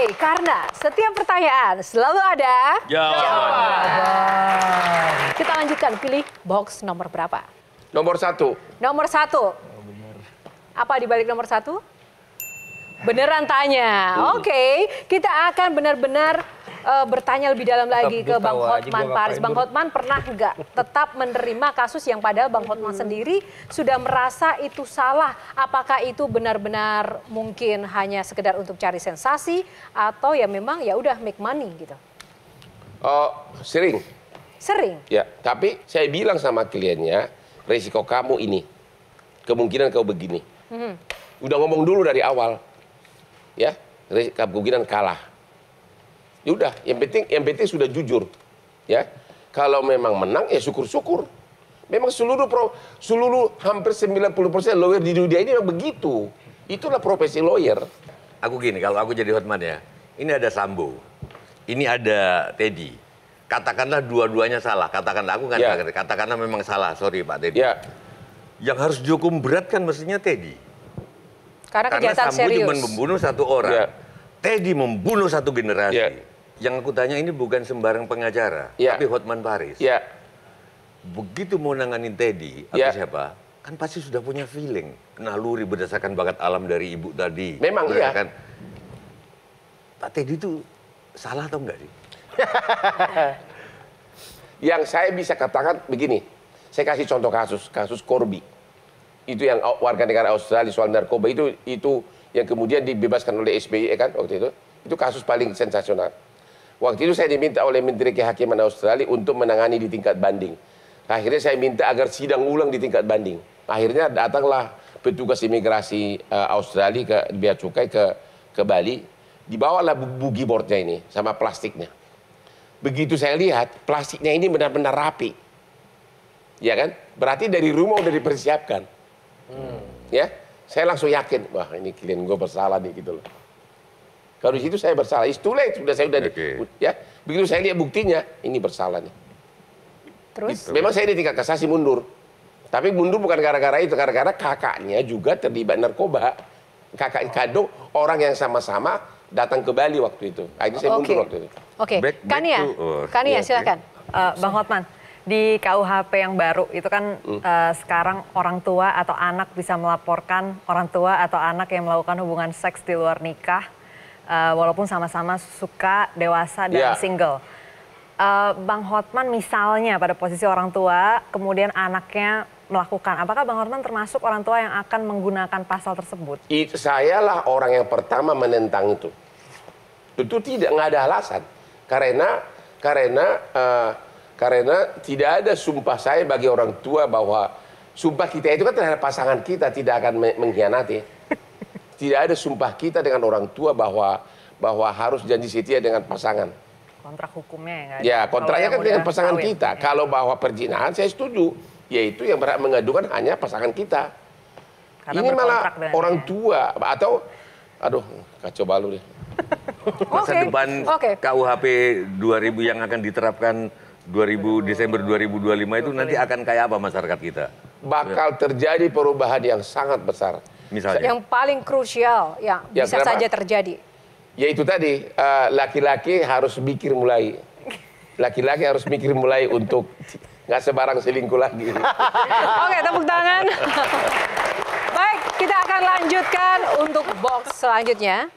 Oke, karena setiap pertanyaan selalu ada jawaban. jawaban. Kita lanjutkan, pilih box nomor berapa? Nomor satu. Nomor satu. Oh, bener. Apa di balik nomor satu? Beneran tanya. Oke, okay, kita akan benar-benar uh, bertanya lebih dalam lagi ke Bang Hotman Paris. Bang Hotman pernah nggak tetap menerima kasus yang padahal Bang Hotman sendiri sudah merasa itu salah? Apakah itu benar-benar mungkin hanya sekedar untuk cari sensasi atau ya memang ya udah make money gitu? Oh, sering. Sering. Ya, tapi saya bilang sama kliennya, risiko kamu ini, kemungkinan kau begini. Mm -hmm. Udah ngomong dulu dari awal, ya, kemungkinan kalah. Ya udah, yang penting yang penting sudah jujur. Ya. Kalau memang menang ya syukur-syukur. Memang seluruh pro, seluruh hampir 90% lawyer di dunia ini memang begitu. Itulah profesi lawyer. Aku gini, kalau aku jadi hotman ya, ini ada Sambo, ini ada Teddy. Katakanlah dua-duanya salah, katakanlah aku kan ya. katakanlah memang salah, sorry Pak Teddy. Ya. Yang harus dihukum berat kan mestinya Teddy. Karena, Karena Sambo serius. cuma membunuh satu orang. Ya. Teddy membunuh satu generasi. Ya. Yang aku tanya ini bukan sembarang pengacara, ya. tapi Hotman Paris. Ya. Begitu mau nanganin Teddy atau ya. siapa, kan pasti sudah punya feeling, naluri berdasarkan bakat alam dari ibu tadi. Memang iya kan. Pak Teddy itu salah atau enggak sih? yang saya bisa katakan begini, saya kasih contoh kasus, kasus Corby. Itu yang warga negara Australia soal narkoba itu itu yang kemudian dibebaskan oleh SBY ya kan waktu itu. Itu kasus paling sensasional. Waktu itu saya diminta oleh Menteri Kehakiman Australia untuk menangani di tingkat banding. Akhirnya saya minta agar sidang ulang di tingkat banding. Akhirnya datanglah petugas imigrasi eh, Australia ke Bea Cukai ke ke Bali, dibawalah bugi boardnya ini sama plastiknya. Begitu saya lihat, plastiknya ini benar-benar rapi. Ya kan? Berarti dari rumah udah dipersiapkan. Hmm. Ya? Saya langsung yakin, wah ini klien gue bersalah nih gitu loh. Kalau di situ saya bersalah, itu itu sudah saya sudah okay. ya. Begitu saya lihat buktinya, ini bersalah nih. Terus? Gitu. Memang saya di tingkat kasasi mundur. Tapi mundur bukan gara-gara itu, gara-gara kakaknya juga terlibat narkoba. Kakak kado orang yang sama-sama datang ke Bali waktu itu. Akhirnya saya okay. mundur waktu itu. Oke, okay. Kania, Kania yeah, silakan. Okay. Uh, eh, Bang Hotman, di KUHP yang baru itu kan hmm. uh, sekarang orang tua atau anak bisa melaporkan orang tua atau anak yang melakukan hubungan seks di luar nikah uh, walaupun sama-sama suka dewasa dan yeah. single. Uh, Bang Hotman misalnya pada posisi orang tua, kemudian anaknya melakukan. Apakah Bang Hotman termasuk orang tua yang akan menggunakan pasal tersebut? Itu sayalah orang yang pertama menentang itu. Itu tidak nggak ada alasan. Karena karena uh, karena tidak ada sumpah saya bagi orang tua bahwa sumpah kita itu kan terhadap pasangan kita tidak akan mengkhianati tidak ada sumpah kita dengan orang tua bahwa bahwa harus janji setia dengan pasangan. Kontrak hukumnya ya. Kan? Ya, kontraknya kan dengan pasangan kawin. kita. Ya. Kalau bahwa perjinahan saya setuju, yaitu yang berhak mengadukan hanya pasangan kita. Karena Ini malah orang tua atau aduh kacau balu deh. Masa okay. depan okay. KUHP 2000 yang akan diterapkan 2000 Desember 2025 itu nanti akan kayak apa masyarakat kita? Bakal terjadi perubahan yang sangat besar misalnya? Yang paling krusial yang ya, bisa kenapa? saja terjadi. Ya itu tadi, eh, laki-laki uh, harus mikir mulai. Laki-laki harus mikir mulai untuk nggak sebarang selingkuh lagi. Oke, tepuk tangan. Baik, kita akan lanjutkan untuk box selanjutnya.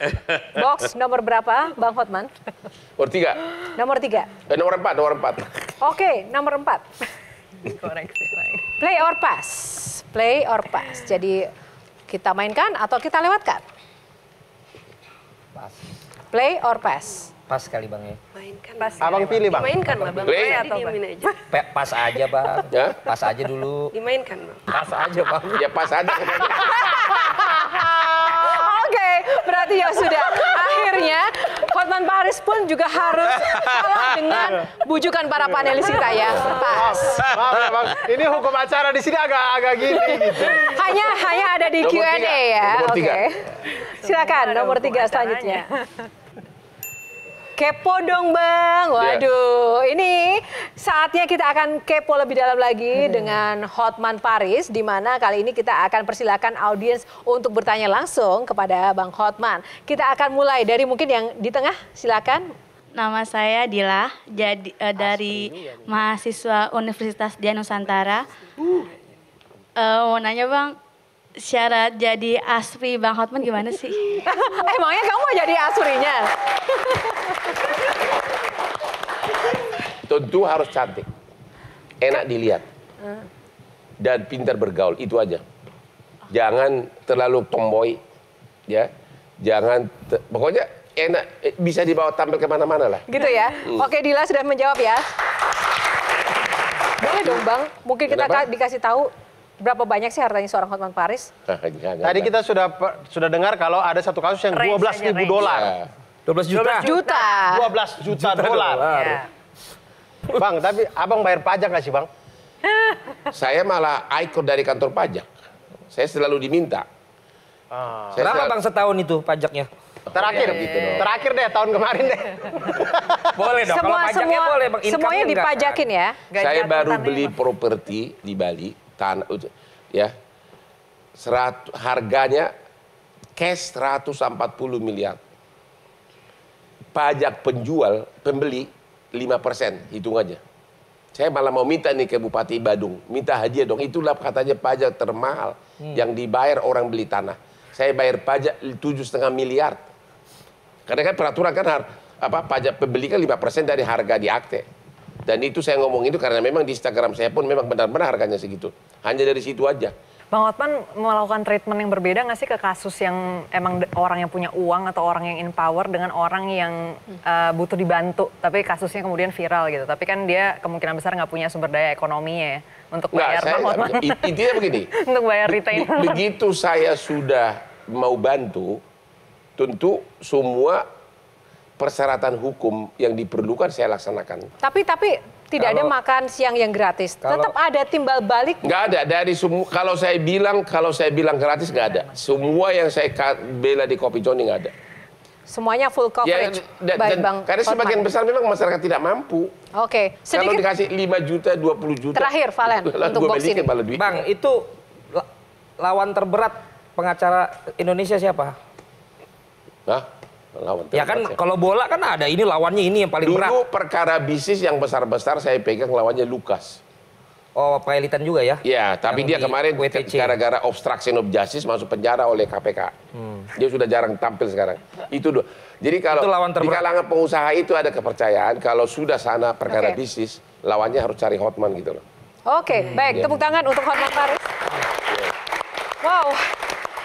Box nomor berapa, Bang Hotman? Nomor tiga. Nomor tiga. Eh, nomor empat, nomor empat. Oke, nomor empat. Play or pass. Play or pass. Jadi kita mainkan atau kita lewatkan? Pas. Play or pass? Pas kali Bang ya. Mainkan. Pas abang pilih Bang. Mainkan lah Bang. Play atau apa? aja. Pas aja Bang. Ya? Pas aja dulu. Dimainkan Bang. Pas aja Bang. Ya pas aja. Oke, okay, berarti ya sudah. Akhirnya Hotman Paris pun juga harus kalah dengan bujukan para panelis kita ya. Pas. Maaf, maaf, ini hukum acara di sini agak agak gini. Gitu. Hanya hanya ada di Q&A ya. Oke. Okay. Silakan nomor tiga selanjutnya kepo dong bang. Iya. Waduh, yeah. ini saatnya kita akan kepo lebih dalam lagi hmm. dengan Hotman Paris, di mana kali ini kita akan persilakan audiens untuk bertanya langsung kepada bang Hotman. Kita akan mulai dari mungkin yang di tengah, silakan. Nama saya Dila, jadi uh, dari ya, mahasiswa Universitas Dian Nusantara. Uh, eh, mau nanya bang, syarat jadi asri Bang Hotman gimana sih? Emangnya kamu mau jadi asurinya? Tentu harus cantik, enak dilihat, dan pintar bergaul, itu aja. Jangan terlalu tomboy, ya. Jangan, pokoknya enak, eh, bisa dibawa tampil kemana-mana lah. Gitu ya? Hmm. Oke Dila sudah menjawab ya. Boleh dong Bang, mungkin kita Kenapa? dikasih tahu Berapa banyak sih hartanya seorang Hotman Paris? Nah, Tadi kita sudah sudah dengar kalau ada satu kasus yang dua 12 ribu dolar. Ya. 12 juta. 12 juta. 12 juta, dolar. Ya. Bang, tapi abang bayar pajak gak sih bang? saya malah ikut dari kantor pajak. Saya selalu diminta. Ah. Saya Berapa selalu... bang setahun itu pajaknya? Terakhir, oh, ya, gitu dong. terakhir deh tahun kemarin deh. boleh dong. Semua, kalau pajaknya semua, boleh, bang. semuanya dipajakin ya. Gak saya baru beli ya, properti di Bali tanah, ya serat, harganya cash 140 miliar. Pajak penjual, pembeli 5 persen, hitung aja. Saya malah mau minta nih ke Bupati Badung, minta hadiah dong. Itulah katanya pajak termahal hmm. yang dibayar orang beli tanah. Saya bayar pajak tujuh setengah miliar. Karena kan peraturan kan apa pajak pembeli kan 5 persen dari harga di akte. Dan itu saya ngomong itu karena memang di Instagram saya pun memang benar-benar harganya segitu. Hanya dari situ aja. Bang Otman melakukan treatment yang berbeda nggak sih ke kasus yang emang orang yang punya uang atau orang yang in power dengan orang yang uh, butuh dibantu tapi kasusnya kemudian viral gitu. Tapi kan dia kemungkinan besar nggak punya sumber daya ekonominya ya untuk bayar nggak, Bang Otman. Intinya begini. untuk bayar retainer. Be begitu saya sudah mau bantu, tentu semua persyaratan hukum yang diperlukan saya laksanakan. Tapi tapi tidak kalau, ada makan siang yang gratis. Kalau, Tetap ada timbal balik. Nggak ada dari semua. Kalau saya bilang kalau saya bilang gratis nggak ada. Semua yang saya bela di Kopi Joni nggak ada. Semuanya full coverage. Ya, dan, dan, Bang. Karena Hotman. sebagian besar memang masyarakat tidak mampu. Oke. Okay. kalau dikasih 5 juta, 20 juta. Terakhir Valen untuk box ini. Bang, itu lawan terberat pengacara Indonesia siapa? Hah? lawan Ya kan kalau bola kan ada ini lawannya ini yang paling Dulu berat. Dulu perkara bisnis yang besar-besar saya pegang lawannya Lukas. Oh, Elitan juga ya? Iya, tapi dia kemarin gara-gara obstruction of justice masuk penjara oleh KPK. Hmm. Dia sudah jarang tampil sekarang. Itu dua. Jadi kalau lawan di kalangan pengusaha itu ada kepercayaan kalau sudah sana perkara okay. bisnis, lawannya harus cari Hotman gitu loh. Oke, okay, hmm. baik. Ya. Tepuk tangan untuk Hotman Paris. Iya. Wow.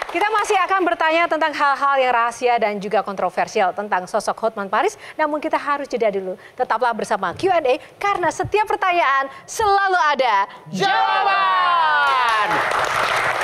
Kita masih akan bertanya tentang hal-hal yang rahasia dan juga kontroversial tentang sosok Hotman Paris. Namun kita harus jeda dulu. Tetaplah bersama Q&A karena setiap pertanyaan selalu ada jawaban. jawaban.